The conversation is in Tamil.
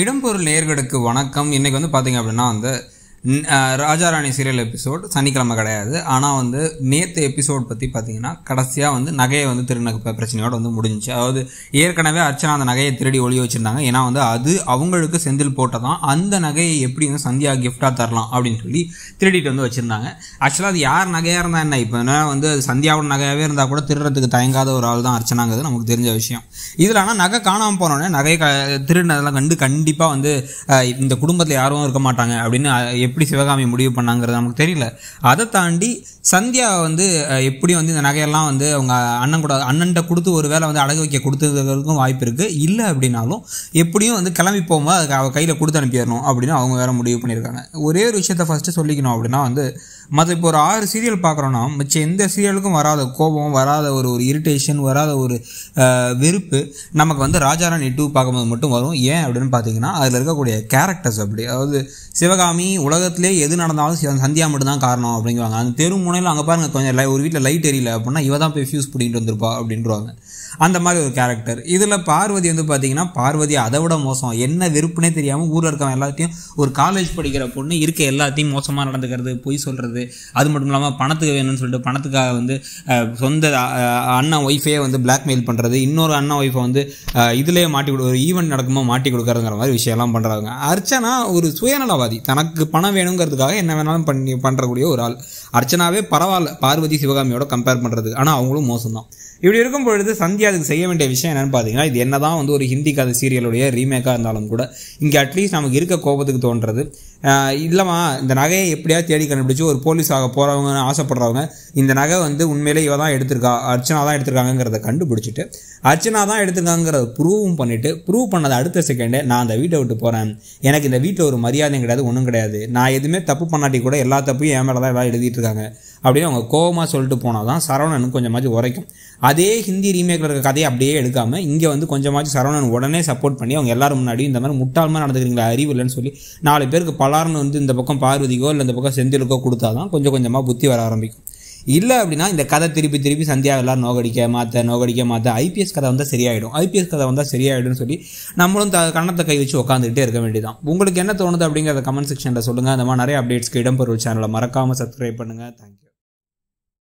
இடம்பொருள் நேர்களுக்கு வணக்கம் இன்றைக்கி வந்து பார்த்திங்க அப்படின்னா வந்து ராஜா ராணி சீரியல் எபிசோட் சனிக்கிழமை கிடையாது ஆனால் வந்து நேற்று எபிசோட் பற்றி பார்த்தீங்கன்னா கடைசியாக வந்து நகையை வந்து திருநக பிரச்சனையோடு வந்து முடிஞ்சிச்சு அதாவது ஏற்கனவே அர்ச்சனா அந்த நகையை திருடி ஒளி வச்சுருந்தாங்க ஏன்னா வந்து அது அவங்களுக்கு செந்தில் போட்டால் தான் அந்த நகையை எப்படி வந்து சந்தியா கிஃப்டாக தரலாம் அப்படின்னு சொல்லி திருடிட்டு வந்து வச்சுருந்தாங்க ஆக்சுவலாக அது யார் நகையாக இருந்தால் என்ன இப்போ என்ன வந்து சந்தியாவோட நகையாகவே இருந்தால் கூட திருடுறதுக்கு தயங்காத ஒரு ஆள் தான் அர்ச்சனாங்கிறது நமக்கு தெரிஞ்ச விஷயம் இதில் ஆனால் நகை காணாமல் போனோடனே நகை திருடினதெல்லாம் கண்டு கண்டிப்பாக வந்து இந்த குடும்பத்தில் யாரும் இருக்க மாட்டாங்க அப்படின்னு எப்படி சிவகாமி முடிவு பண்ணாங்கிறது நமக்கு தெரியல அதை தாண்டி சந்தியா வந்து எப்படி வந்து இந்த நகையெல்லாம் வந்து அவங்க அண்ணன் கூட அண்ணன் கொடுத்து ஒரு வேலை வந்து அடகு வைக்க கொடுத்துருக்கிறதுக்கும் வாய்ப்பு இருக்குது இல்லை அப்படின்னாலும் எப்படியும் வந்து கிளம்பி போகும்போது அதுக்கு அவள் கையில் கொடுத்து அனுப்பிடணும் அப்படின்னு அவங்க வேறு முடிவு பண்ணியிருக்காங்க ஒரே ஒரு விஷயத்த ஃபஸ்ட்டு சொல்லிக்கணும் அப்படின்னா வந்து மற்ற இப்போ ஒரு ஆறு சீரியல் பார்க்குறோன்னா மிச்சம் எந்த சீரியலுக்கும் வராத கோபம் வராத ஒரு ஒரு இரிட்டேஷன் வராத ஒரு வெறுப்பு நமக்கு வந்து ராஜாராணி டூ பார்க்கும்போது மட்டும் வரும் ஏன் அப்படின்னு பார்த்தீங்கன்னா அதில் இருக்கக்கூடிய கேரக்டர்ஸ் அப்படி அதாவது சிவகாமி உலகத்திலே எது நடந்தாலும் சந்தியா மட்டும்தான் காரணம் அப்படிங்குவாங்க அந்த தெரு முனையில் அங்கே பாருங்கள் கொஞ்சம் லை ஒரு வீட்டில் லைட் எரியல அப்படின்னா இவ தான் போய் ஃபியூஸ் பிடிக்கிட்டு வந்திருப்பா அப்படின்றாங்க அந்த மாதிரி ஒரு கேரக்டர் இதில் பார்வதி வந்து பார்த்தீங்கன்னா பார்வதி அதை விட மோசம் என்ன வெறுப்புனே தெரியாமல் ஊரில் இருக்கவன் எல்லாத்தையும் ஒரு காலேஜ் படிக்கிற பொண்ணு இருக்க எல்லாத்தையும் மோசமாக நடந்துக்கிறது பொய் சொல்கிறது பண்ணுறது அது மட்டும் இல்லாமல் பணத்துக்கு வேணும்னு சொல்லிட்டு பணத்துக்காக வந்து சொந்த அண்ணா ஒய்ஃபே வந்து பிளாக்மெயில் பண்ணுறது இன்னொரு அண்ணா ஒய்ஃபை வந்து இதிலேயே மாட்டி கொடு ஒரு ஈவெண்ட் நடக்குமோ மாட்டி கொடுக்குறதுங்கிற மாதிரி விஷயம்லாம் பண்ணுறாங்க அர்ச்சனா ஒரு சுயநலவாதி தனக்கு பணம் வேணுங்கிறதுக்காக என்ன வேணாலும் பண்ணி பண்ணுறக்கூடிய ஒரு ஆள் அர்ச்சனாவே பரவாயில்ல பார்வதி சிவகாமியோட கம்பேர் பண்ணுறது ஆனால் அவங்களும் மோசம்தான் இப்படி இருக்கும் பொழுது சந்தியா அதுக்கு செய்ய வேண்டிய விஷயம் என்னென்னு பார்த்தீங்கன்னா இது என்ன தான் வந்து ஒரு ஹிந்தி கதை சீரியலுடைய ரீமேக்காக இருந்தாலும் கூட இங்கே அட்லீஸ்ட் நமக்கு இருக்க கோபத்துக்கு தோன்றது இல்லைம்மா இந்த நகையை எப்படியா தேடி கண்டுபிடிச்சி ஒரு போலீஸ் ஆக போகிறவங்கன்னு ஆசைப்படுறவங்க இந்த நகை வந்து உண்மையிலே இவ தான் எடுத்திருக்கா அர்ச்சனா தான் எடுத்திருக்காங்கிறத கண்டுபிடிச்சிட்டு அர்ச்சனா தான் எடுத்திருக்காங்கிறத ப்ரூவும் பண்ணிவிட்டு ப்ரூவ் பண்ணது அடுத்த செகண்டே நான் அந்த வீட்டை விட்டு போகிறேன் எனக்கு இந்த வீட்டில் ஒரு மரியாதையும் கிடையாது ஒன்றும் கிடையாது நான் எதுவுமே தப்பு பண்ணாட்டி கூட எல்லா தப்பையும் என் மேலே தான் எல்லாம் எழுதிட்டு இருக்காங்க அப்படின்னு அவங்க கோபமாக சொல்லிட்டு போனால் தான் சரவணன் கொஞ்சமாச்சும் உரைக்கும் அதே ஹிந்தி ரீமேக்கில் இருக்க கதையை அப்படியே எடுக்காமல் இங்கே வந்து கொஞ்சமாச்சும் சரவணன் உடனே சப்போர்ட் பண்ணி அவங்க எல்லாரும் முன்னாடியும் இந்த மாதிரி முட்டாளமாக நடந்துக்கிறீங்களா அறிவு இல்லைன்னு சொல்லி நாலு பேருக்கு பலார்னு வந்து இந்த பக்கம் பார்வதிக்கோ இல்லை இந்த பக்கம் செந்திலுக்கோ கொடுத்தா தான் கொஞ்சம் கொஞ்சமாக புத்தி வர ஆரம்பிக்கும் இல்லை அப்படின்னா இந்த கதை திருப்பி திருப்பி சந்தியா எல்லாம் நோகடிக்க மாற்ற நோகடிக்க மாற்ற ஐபிஎஸ் கதை வந்தால் சரியாயிடும் ஐபிஎஸ் கதை வந்தால் சரியாயிடும்னு சொல்லி நம்மளும் த கண்ணத்தை கை வச்சு உட்காந்துக்கிட்டே இருக்க வேண்டியதான் உங்களுக்கு என்ன தோணுது அப்படிங்கிறத கமெண்ட் செக்ஷனில் சொல்லுங்கள் அந்த மாதிரி நிறைய அப்டேட்ஸ்க்கு இடம்பெறும் சேனலை மறக்காமல் சப்ஸ்கிரைப் பண்ணுங்கள் தேங்க்யூ